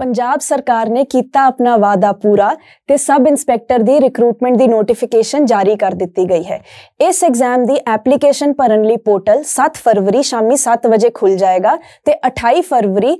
ਪੰਜਾਬ ਸਰਕਾਰ ਨੇ ਕੀਤਾ ਆਪਣਾ ਵਾਅਦਾ ਪੂਰਾ ਤੇ ਸਬ ਇੰਸਪੈਕਟਰ ਦੀ ਰਿਕਰੂਟਮੈਂਟ ਦੀ ਨੋਟੀਫਿਕੇਸ਼ਨ ਜਾਰੀ ਕਰ ਦਿੱਤੀ ਗਈ ਹੈ ਇਸ ਐਗਜ਼ਾਮ ਦੀ ਐਪਲੀਕੇਸ਼ਨ ਭਰਨ ਲਈ ਪੋਰਟਲ 7 ਫਰਵਰੀ ਸ਼ਾਮੀ 7 ਵਜੇ ਖੁੱਲ ਜਾਏਗਾ ਤੇ 28 ਫਰਵਰੀ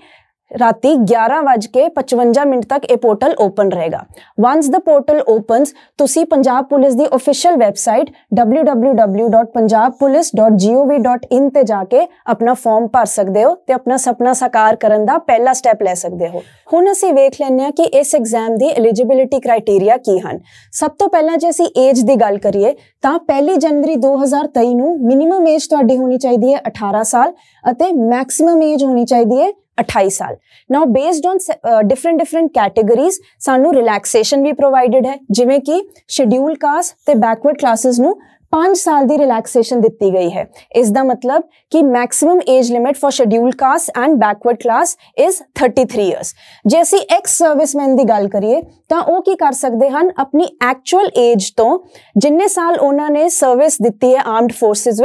ਰਾਤੀ 11:55 ਮਿੰਟ ਤੱਕ ਇਹ ਪੋਰਟਲ ਓਪਨ ਰਹੇਗਾ ਵਾਂਸ ਦ ਪੋਰਟਲ ਓਪਨਸ ਤੁਸੀਂ ਪੰਜਾਬ ਪੁਲਿਸ ਦੀ ਅਫੀਸ਼ੀਅਲ ਵੈਬਸਾਈਟ www.punjabpolice.gov.in ਤੇ ਜਾ ਕੇ ਆਪਣਾ ਫਾਰਮ ਭਰ ਸਕਦੇ ਹੋ ਤੇ ਆਪਣਾ ਸੁਪਨਾ ਸਾਕਾਰ ਕਰਨ ਦਾ ਪਹਿਲਾ ਸਟੈਪ ਲੈ ਸਕਦੇ ਹੋ ਹੁਣ ਅਸੀਂ ਵੇਖ ਲੈਂਦੇ ਹਾਂ ਕਿ ਇਸ ਐਗਜ਼ਾਮ ਦੀ ਐਲੀਜੀਬਿਲਟੀ ਕ੍ਰਾਈਟੇਰੀਆ ਕੀ ਹਨ ਸਭ ਤੋਂ ਪਹਿਲਾਂ ਜੇ ਅਸੀਂ ਏਜ ਦੀ ਗੱਲ ਕਰੀਏ ਤਾਂ 1 ਜਨਵਰੀ 2023 ਨੂੰ ਮਿਨੀਮਮ ਏਜ ਤੁਹਾਡੀ ਹੋਣੀ ਚਾਹੀਦੀ ਹੈ 18 ਸਾਲ ਅਤੇ ਮੈਕਸਿਮਮ ਏਜ ਹੋਣੀ ਚਾਹੀਦੀ ਹੈ अठाई साल now based on different different categories so relaxation भी प्रोवाइडेड है जिमें कि शड्यूल कास्ट से बैकवर्ड क्लासेस नू पांच साल की रिलैक्सेशन दिती गई है इसका मतलब कि maximum age limit for schedule caste and backward class is thirty three years जे असी एक्स सर्विसमैन की गल करिए कर सकते हैं अपनी एक्चुअल एज तो जिन्ने साल उन्होंने सर्विस दिती है आर्म्ड फोर्सिस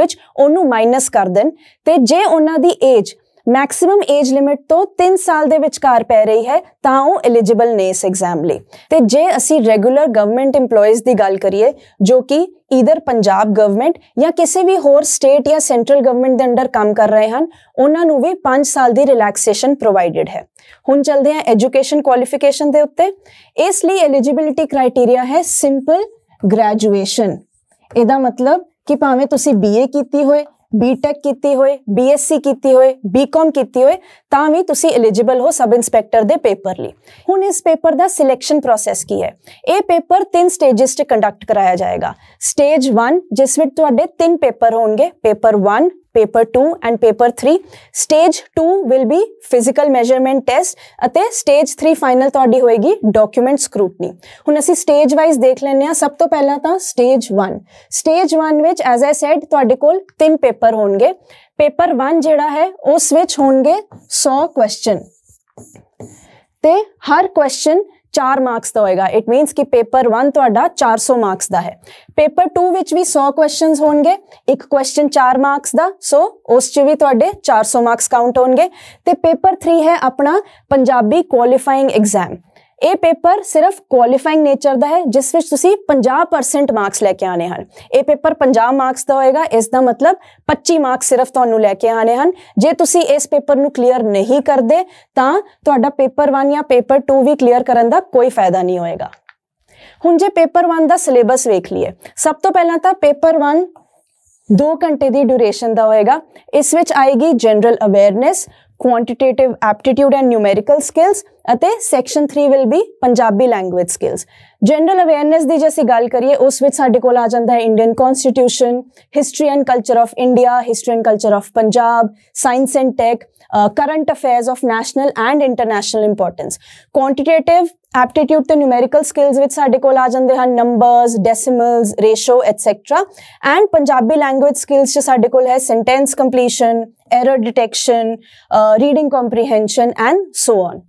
माइनस कर दें तो जे उन्हों की एज ਮੈਕਸਿਮਮ ਏਜ ਲਿਮਿਟ ਤੋਂ 3 ਸਾਲ ਦੇ ਵਿਚਕਾਰ ਪੈ ਰਹੀ ਹੈ ਤਾਂ ਉਹ ਐਲੀਜੀਬਲ ਨੇ ਇਸ ਐਗਜ਼ਾਮ ਲਈ ਤੇ ਜੇ ਅਸੀਂ ਰੈਗੂਲਰ ਗਵਰਨਮੈਂਟ EMPLOYEES ਦੀ ਗੱਲ ਕਰੀਏ ਜੋ ਕਿ ਇਧਰ ਪੰਜਾਬ ਗਵਰਨਮੈਂਟ ਜਾਂ ਕਿਸੇ ਵੀ ਹੋਰ ਸਟੇਟ ਜਾਂ ਸੈਂਟਰਲ ਗਵਰਨਮੈਂਟ ਦੇ ਅੰਡਰ ਕੰਮ ਕਰ ਰਹੇ ਹਨ ਉਹਨਾਂ ਨੂੰ ਵੀ 5 ਸਾਲ ਦੀ ਰਿਲੈਕਸੇਸ਼ਨ ਪ੍ਰੋਵਾਈਡਡ ਹੈ ਹੁਣ ਚਲਦੇ ਹਾਂ ਐਜੂਕੇਸ਼ਨ ਕੁਆਲੀਫਿਕੇਸ਼ਨ ਦੇ ਉੱਤੇ ਇਸ ਲਈ ਐਲੀਜੀਬਿਲਿਟੀ ਕ੍ਰਾਈਟੇਰੀਆ ਹੈ ਸਿੰਪਲ ਗ੍ਰੈਜੂਏਸ਼ਨ ਇਹਦਾ ਮਤਲਬ ਕਿ ਭਾਵੇਂ ਤੁਸੀਂ ਬੀਏ ਕੀਤੀ ਹੋਏ बी टैक की हो बीएससी की हो बीकॉम की हो एलीजिबल हो सब इंस्पैक्टर के पेपर लिए हूँ इस पेपर का सिलैक्शन प्रोसैस की है ये पेपर तीन स्टेजिस कंडक्ट कराया जाएगा स्टेज वन जिस तीन पेपर हो गए paper one paper two and paper three stage two will be physical measurement test और स्टेज थ्री फाइनल थोड़ी होएगी डॉक्यूमेंट स्क्रूटनी हूँ असं स्टेज वाइज देख लें सब तो पहला तो stage one stage one as a सैडे को तीन पेपर पेपर होंगे पेपर वन जेड़ा है उस विच होंगे सौ क्वेश्चन ते हर क्वेश्चन चार मार्क्स का होगा इट मीनस कि पेपर वन थोड़ा चार सौ मार्क्स का है पेपर टू विच भी सौ क्वेश्चन हो गए एक क्वेश्चन चार मार्क्स का सो उस भी थोड़े चार सौ मार्क्स काउंट होगा तो पेपर थ्री है अपना पंजाबी क्वालिफाइंग एग्जाम ਇਹ ਪੇਪਰ ਸਿਰਫ ਕੁਆਲੀਫਾਈਂਗ ਨੇਚਰ ਦਾ ਹੈ ਜਿਸ ਵਿੱਚ ਤੁਸੀਂ 50% ਮਾਰਕਸ ਲੈ ਕੇ ਆਣੇ ਹਨ ਇਹ ਪੇਪਰ 50 ਮਾਰਕਸ ਦਾ ਹੋਏਗਾ ਇਸ ਦਾ ਮਤਲਬ 25 ਮਾਰਕਸ ਸਿਰਫ ਤੁਹਾਨੂੰ ਲੈ ਕੇ ਆਣੇ ਹਨ ਜੇ ਤੁਸੀਂ ਇਸ ਪੇਪਰ ਨੂੰ ਕਲੀਅਰ ਨਹੀਂ ਕਰਦੇ ਤਾਂ ਤੁਹਾਡਾ ਪੇਪਰ 1 ਜਾਂ ਪੇਪਰ 2 ਵੀ ਕਲੀਅਰ ਕਰਨ ਦਾ ਕੋਈ ਫਾਇਦਾ ਨਹੀਂ ਹੋਏਗਾ ਹੁਣ ਜੇ ਪੇਪਰ 1 ਦਾ ਸਿਲੇਬਸ ਵੇਖ ਲਈਏ ਸਭ ਤੋਂ ਪਹਿਲਾਂ ਤਾਂ ਪੇਪਰ 1 2 ਘੰਟੇ ਦੀ ਡਿਊਰੇਸ਼ਨ ਦਾ ਹੋਏਗਾ ਇਸ ਵਿੱਚ ਆਏਗੀ general awareness quantitative aptitude and numerical skills और सैक्शन थ्री विल भी Punjabi language skills general awareness की जो अभी गल करिए उस आ जाता है Indian constitution history and culture of India history and culture of Punjab science and tech current affair of national and international importance quantitative aptitude तो न्यूमेरिकल स्किल्स में साडे को आ जाते हैं numbers decimals ratio etcetera and Punjabi लैंग्एज skills साढ़े को sentence completion error detection reading comprehension and so on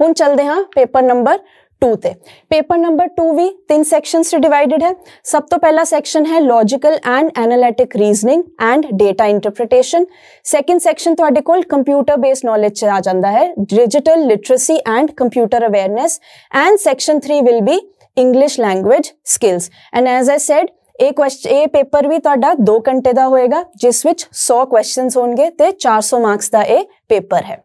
हूँ चलते हाँ पेपर नंबर टू थे पेपर नंबर टू भी तीन सेक्शन से डिवाइडेड है सब तो पहला सेक्शन है logical and analytic reasoning and data interpretation second section थोड़े को कंप्यूटर बेस्ड नॉलेज आ जाता है digital literacy and computer awareness and section three will be English language skills and as I said ਇਹ क्वेश्चन पेपर भी थोड़ा दो घंटे का होएगा जिस ਜਿਸ सौ क्वेश्चन होगा तो चार सौ मार्क्स का यह पेपर है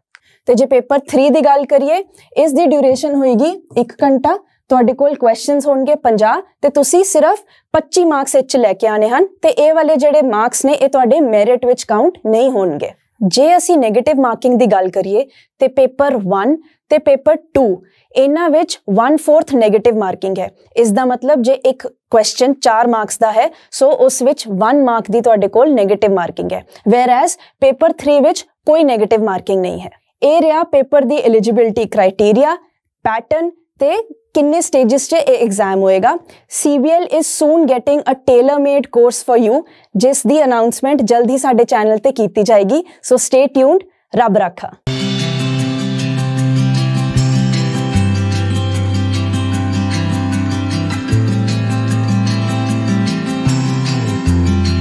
तो जो पेपर थ्री की गल करिए इसकी ड्यूरेशन होएगी एक घंटा थोड़े क्वेश्चन हो गए पाँह तो सिर्फ पच्ची मार्क्स इस लैके आने हैं तो ये वाले जोड़े मार्क्स ने यह मैरिट में काउंट नहीं हो गए जे असी नैगेटिव मार्किंग की गल करिए पेपर वन तो पेपर टू इना वन फोर्थ नैगेटिव मार्किंग है इसका मतलब जे एक क्वेश्चन चार मार्क्स का है सो उस वन मार्क की तेजे को नैगेटिव मार्किंग है वेर एज पेपर थ्री कोई नैगेटिव मार्किंग नहीं है रहा पेपर की एलिजिबिलिटी क्राइटेरिया पैटर्न ते किन्ने स्टेजेस से ए एग्जाम होएगा C B L is soon getting a tailor made course for you जिस दी अनाउंसमेंट जल्द ही साढ़े चैनल ते कीती जाएगी सो स्टे ट्यून्ड रब रखा